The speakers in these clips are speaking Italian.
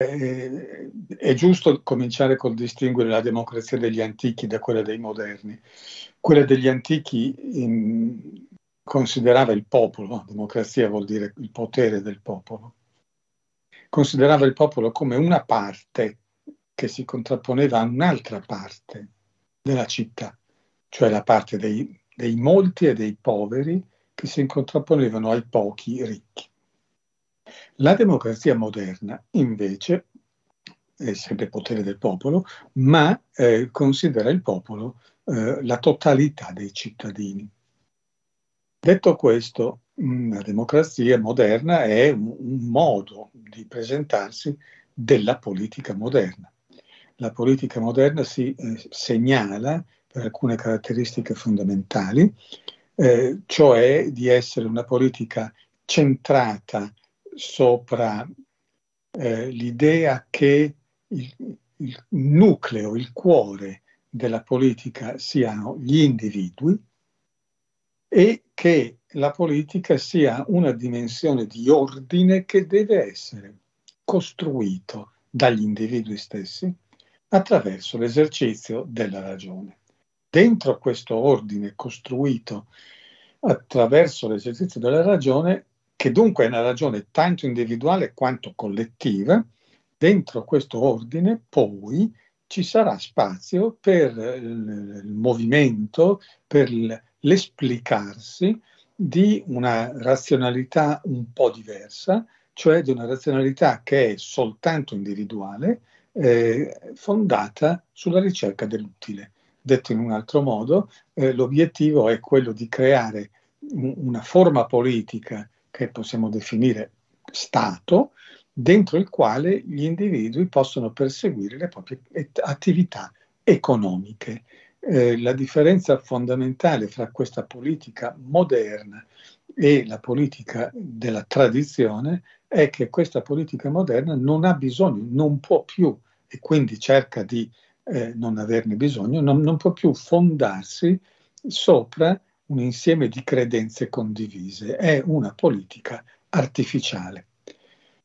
Eh, è giusto cominciare col distinguere la democrazia degli antichi da quella dei moderni. Quella degli antichi in, considerava il popolo, democrazia vuol dire il potere del popolo, considerava il popolo come una parte che si contrapponeva a un'altra parte della città, cioè la parte dei, dei molti e dei poveri che si contrapponevano ai pochi ricchi. La democrazia moderna, invece, è sempre potere del popolo, ma eh, considera il popolo eh, la totalità dei cittadini. Detto questo, mm, la democrazia moderna è un, un modo di presentarsi della politica moderna. La politica moderna si eh, segnala per alcune caratteristiche fondamentali, eh, cioè di essere una politica centrata sopra eh, l'idea che il, il nucleo, il cuore della politica siano gli individui e che la politica sia una dimensione di ordine che deve essere costruito dagli individui stessi attraverso l'esercizio della ragione. Dentro questo ordine costruito attraverso l'esercizio della ragione che dunque è una ragione tanto individuale quanto collettiva, dentro questo ordine poi ci sarà spazio per il movimento, per l'esplicarsi di una razionalità un po' diversa, cioè di una razionalità che è soltanto individuale, eh, fondata sulla ricerca dell'utile. Detto in un altro modo, eh, l'obiettivo è quello di creare una forma politica che possiamo definire Stato, dentro il quale gli individui possono perseguire le proprie attività economiche. Eh, la differenza fondamentale fra questa politica moderna e la politica della tradizione è che questa politica moderna non ha bisogno, non può più, e quindi cerca di eh, non averne bisogno, non, non può più fondarsi sopra un insieme di credenze condivise, è una politica artificiale.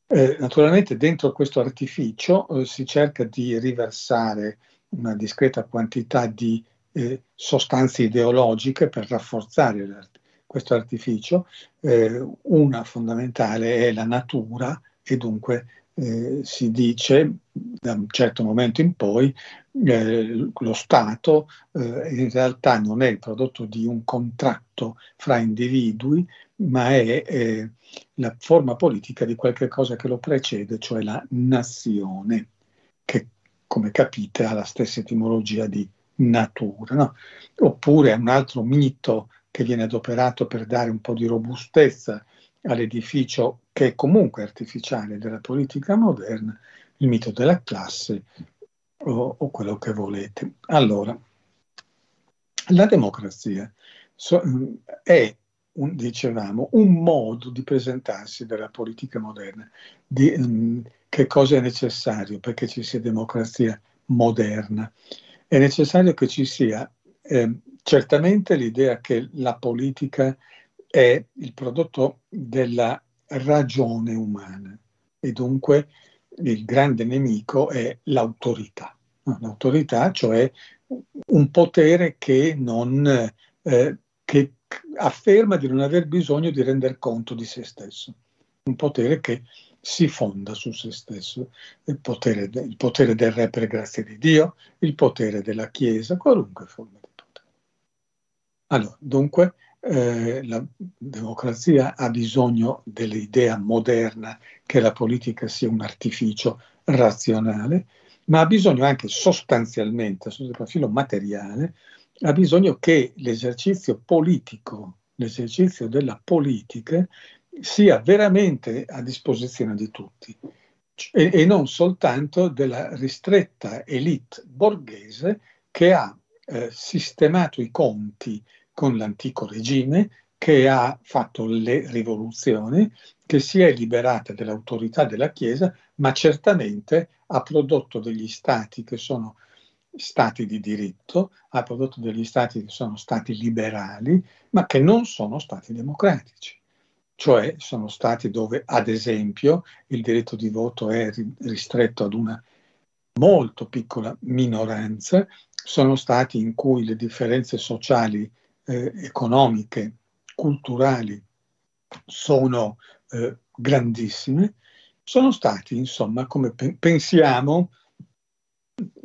Eh, naturalmente dentro questo artificio eh, si cerca di riversare una discreta quantità di eh, sostanze ideologiche per rafforzare l'art- questo artificio. Eh, una fondamentale è la natura e dunque eh, si dice da un certo momento in poi eh, lo Stato eh, in realtà non è il prodotto di un contratto fra individui, ma è eh, la forma politica di qualche cosa che lo precede, cioè la nazione, che come capite ha la stessa etimologia di natura. No? Oppure un altro mito che viene adoperato per dare un po' di robustezza all'edificio che è comunque artificiale della politica moderna, il mito della classe o, o quello che volete. Allora, la democrazia so, è, un, dicevamo, un modo di presentarsi della politica moderna, di um, che cosa è necessario perché ci sia democrazia moderna. È necessario che ci sia eh, certamente l'idea che la politica è il prodotto della ragione umana e dunque il grande nemico è l'autorità. L'autorità, cioè un potere che, non, eh, che afferma di non aver bisogno di rendere conto di se stesso, un potere che si fonda su se stesso, il potere, de, il potere del re per grazia di Dio, il potere della Chiesa, qualunque forma di potere. Allora, dunque, eh, la democrazia ha bisogno dell'idea moderna che la politica sia un artificio razionale, ma ha bisogno anche sostanzialmente, sotto il profilo materiale, ha bisogno che l'esercizio politico, l'esercizio della politica, sia veramente a disposizione di tutti e, e non soltanto della ristretta elite borghese che ha eh, sistemato i conti con l'antico regime che ha fatto le rivoluzioni, che si è liberata dell'autorità della Chiesa, ma certamente ha prodotto degli stati che sono stati di diritto, ha prodotto degli stati che sono stati liberali, ma che non sono stati democratici. Cioè sono stati dove, ad esempio, il diritto di voto è ristretto ad una molto piccola minoranza, sono stati in cui le differenze sociali eh, economiche, culturali sono eh, grandissime, sono stati, insomma, come pe- pensiamo,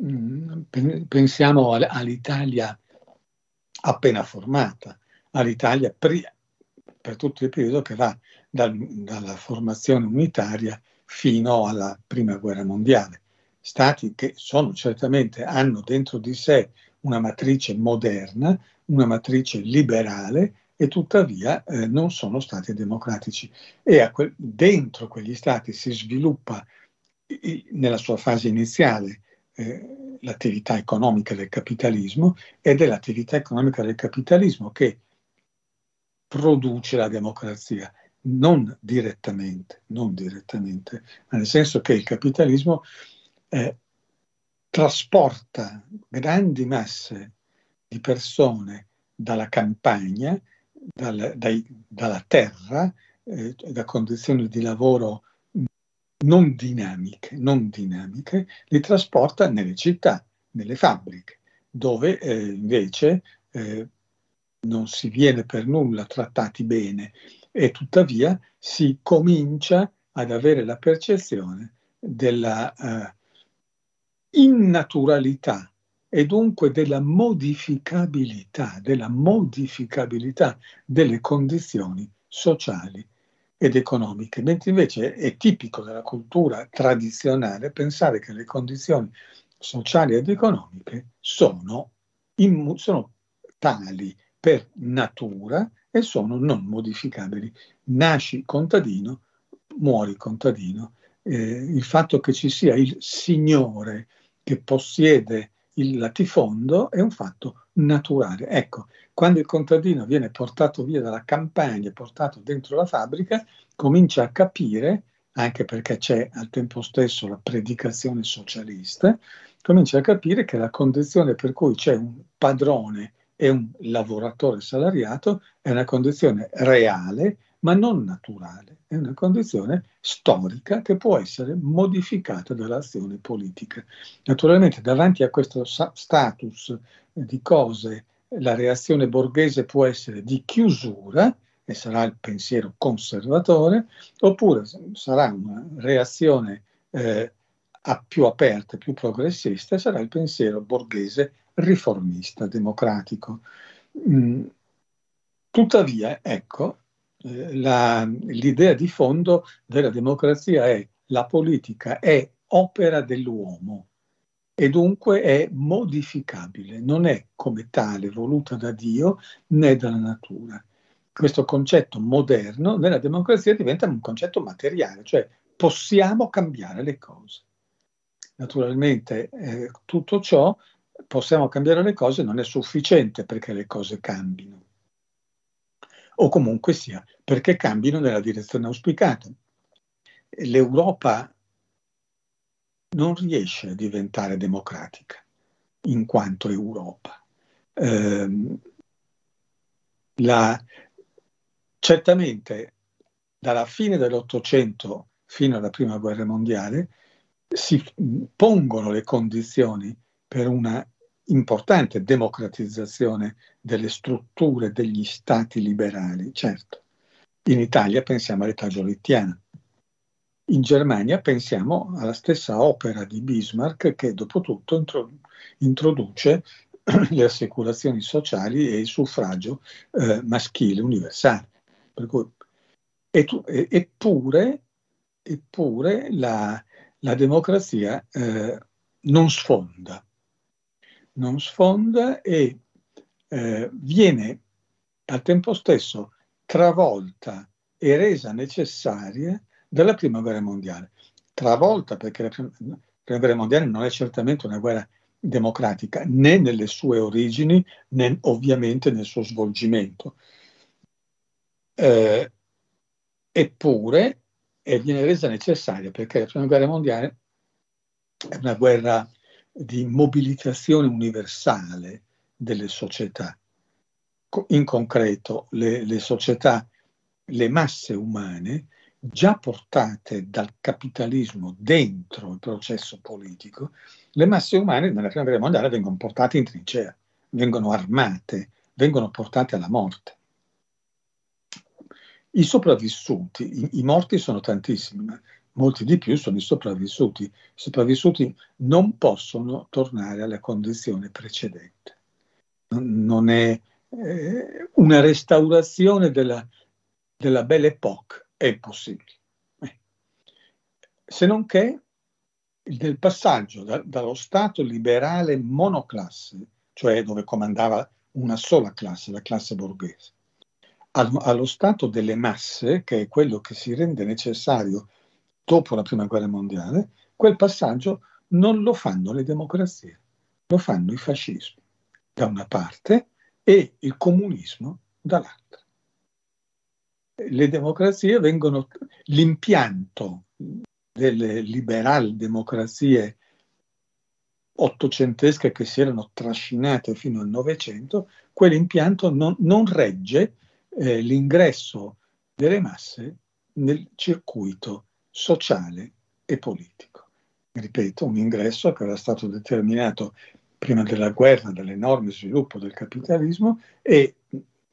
mm, pensiamo all'Italia appena formata, all'Italia pre- per tutto il periodo che va dal, dalla formazione unitaria fino alla prima guerra mondiale. Stati che sono certamente, hanno dentro di sé una matrice moderna, una matrice liberale e tuttavia eh, non sono stati democratici. E quel, dentro quegli stati si sviluppa i, nella sua fase iniziale eh, l'attività economica del capitalismo ed è l'attività economica del capitalismo che produce la democrazia, non direttamente, non direttamente ma nel senso che il capitalismo eh, trasporta grandi masse di persone dalla campagna, dal, dai, dalla terra, eh, da condizioni di lavoro non dinamiche, non dinamiche, li trasporta nelle città, nelle fabbriche, dove eh, invece eh, non si viene per nulla trattati bene e tuttavia si comincia ad avere la percezione della eh, innaturalità e dunque della modificabilità, della modificabilità delle condizioni sociali ed economiche, mentre invece è tipico della cultura tradizionale pensare che le condizioni sociali ed economiche sono, immu- sono tali per natura e sono non modificabili. Nasci contadino, muori contadino. Eh, il fatto che ci sia il Signore che possiede il latifondo è un fatto naturale. Ecco, quando il contadino viene portato via dalla campagna, portato dentro la fabbrica, comincia a capire, anche perché c'è al tempo stesso la predicazione socialista, comincia a capire che la condizione per cui c'è un padrone e un lavoratore salariato è una condizione reale ma non naturale, è una condizione storica che può essere modificata dall'azione politica. Naturalmente davanti a questo status eh, di cose la reazione borghese può essere di chiusura, e sarà il pensiero conservatore, oppure sarà una reazione eh, più aperta, più progressista, e sarà il pensiero borghese riformista, democratico. Mm. Tuttavia, ecco, eh, la, l'idea di fondo della democrazia è la politica è opera dell'uomo e dunque è modificabile, non è come tale voluta da Dio né dalla natura. Questo concetto moderno nella democrazia diventa un concetto materiale, cioè possiamo cambiare le cose. Naturalmente eh, tutto ciò, possiamo cambiare le cose, non è sufficiente perché le cose cambino o comunque sia perché cambino nella direzione auspicata. L'Europa non riesce a diventare democratica in quanto Europa. Eh, la, certamente dalla fine dell'Ottocento fino alla Prima Guerra Mondiale si pongono le condizioni per una importante democratizzazione delle strutture degli stati liberali, certo. In Italia pensiamo all'età giolittiana. In Germania pensiamo alla stessa opera di Bismarck che dopo tutto introduce le assicurazioni sociali e il suffragio eh, maschile universale. Cui, eppure, eppure la, la democrazia eh, non sfonda non sfonda e eh, viene al tempo stesso travolta e resa necessaria dalla Prima Guerra Mondiale. Travolta perché la Prima, Guerra Mondiale non è certamente una guerra democratica, né nelle sue origini, né ovviamente nel suo svolgimento. Eh, eppure viene resa necessaria perché la Prima Guerra Mondiale è una guerra di mobilitazione universale delle società. In concreto, le, le società, le masse umane, già portate dal capitalismo dentro il processo politico, le masse umane nella prima guerra mondiale vengono portate in trincea, vengono armate, vengono portate alla morte. I sopravvissuti, i, i morti sono tantissimi, ma molti di più sono i sopravvissuti. I sopravvissuti non possono tornare alla condizione precedente. Non è eh, una restaurazione della, della Belle Époque, è possibile. Eh. Se non che nel passaggio da, dallo Stato liberale monoclasse, cioè dove comandava una sola classe, la classe borghese, allo, allo Stato delle masse, che è quello che si rende necessario dopo la prima guerra mondiale, quel passaggio non lo fanno le democrazie, lo fanno i fascismi da una parte e il comunismo dall'altra. Le democrazie vengono, l'impianto delle liberal democrazie ottocentesche che si erano trascinate fino al Novecento, quell'impianto non, non regge eh, l'ingresso delle masse nel circuito sociale e politico. Ripeto, un ingresso che era stato determinato prima della guerra dall'enorme sviluppo del capitalismo e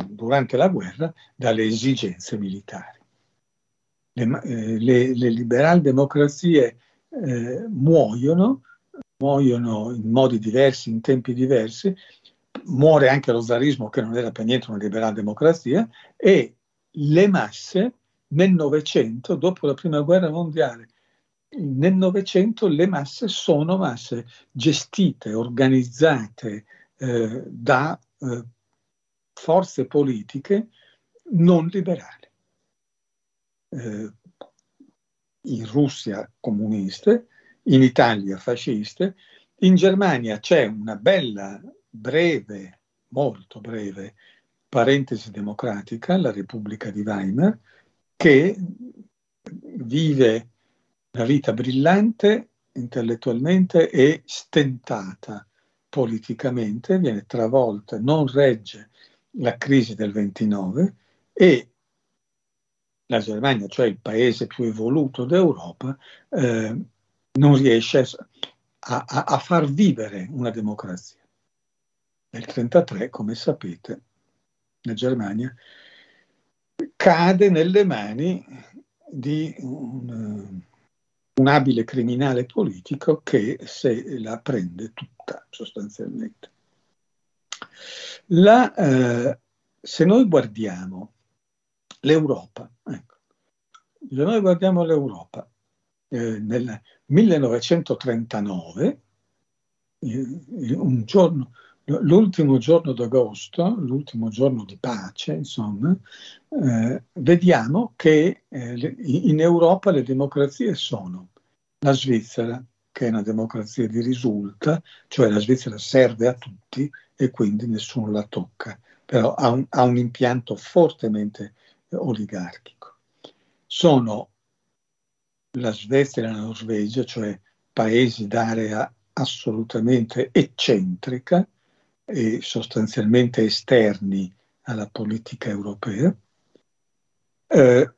durante la guerra dalle esigenze militari. Le, eh, le, le liberal democrazie eh, muoiono, muoiono in modi diversi, in tempi diversi, muore anche lo zarismo che non era per niente una liberal democrazia e le masse nel Novecento, dopo la Prima Guerra Mondiale, nel Novecento le masse sono masse gestite, organizzate eh, da eh, forze politiche non liberali. Eh, in Russia comuniste, in Italia fasciste, in Germania c'è una bella, breve, molto breve parentesi democratica, la Repubblica di Weimar, che vive una vita brillante intellettualmente e stentata politicamente, viene travolta, non regge la crisi del 29 e la Germania, cioè il paese più evoluto d'Europa, eh, non riesce a, a, a, far vivere una democrazia. Nel 1933, come sapete, la Germania cade nelle mani di un, un abile criminale politico che se la prende tutta sostanzialmente. La, eh, se noi guardiamo l'Europa, ecco, se noi guardiamo l'Europa eh, nel 1939, eh, un giorno, l'ultimo giorno d'agosto, l'ultimo giorno di pace, insomma, eh, vediamo che eh, in Europa le democrazie sono la Svizzera, che è una democrazia di risulta, cioè la Svizzera serve a tutti e quindi nessuno la tocca, però ha un, ha un impianto fortemente eh, oligarchico. Sono la Svezia e la Norvegia, cioè paesi d'area assolutamente eccentrica, e sostanzialmente esterni alla politica europea. Eh,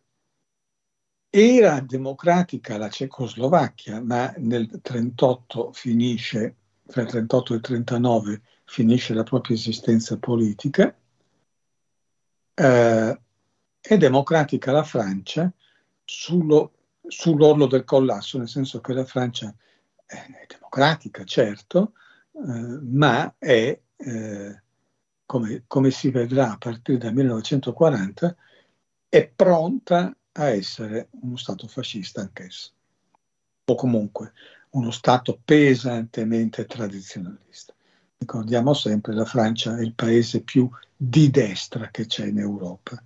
era democratica la Cecoslovacchia, ma nel 38 finisce, tra il 38 e il 39 finisce la propria esistenza politica. Eh, è democratica la Francia sullo, sull'orlo del collasso, nel senso che la Francia eh, è democratica, certo, eh, ma è eh, come, come si vedrà a partire dal 1940, è pronta a essere uno Stato fascista anch'esso, o comunque uno Stato pesantemente tradizionalista. Ricordiamo sempre la Francia è il paese più di destra che c'è in Europa,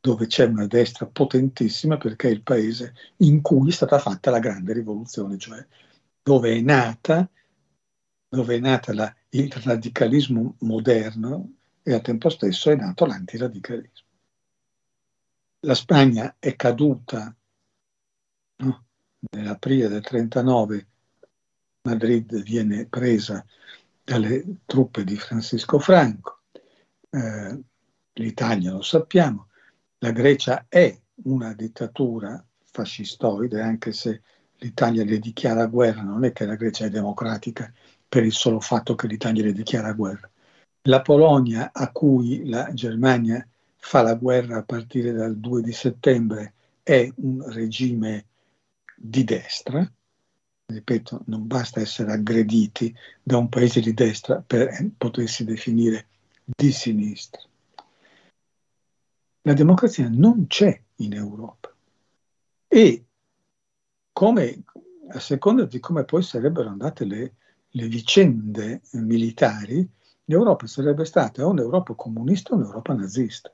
dove c'è una destra potentissima perché è il paese in cui è stata fatta la grande rivoluzione, cioè dove è nata, dove è nata la il radicalismo moderno e al tempo stesso è nato l'antiradicalismo. La Spagna è caduta no? nell'aprile del 1939, Madrid viene presa dalle truppe di Francisco Franco, eh, l'Italia lo sappiamo, la Grecia è una dittatura fascistoide, anche se l'Italia le dichiara guerra, non è che la Grecia è democratica per il solo fatto che l'Italia le dichiara guerra. La Polonia a cui la Germania fa la guerra a partire dal 2 di settembre è un regime di destra, ripeto, non basta essere aggrediti da un paese di destra per potersi definire di sinistra. La democrazia non c'è in Europa e come, a seconda di come poi sarebbero andate le le vicende militari, l'Europa sarebbe stata o un'Europa comunista o un'Europa nazista.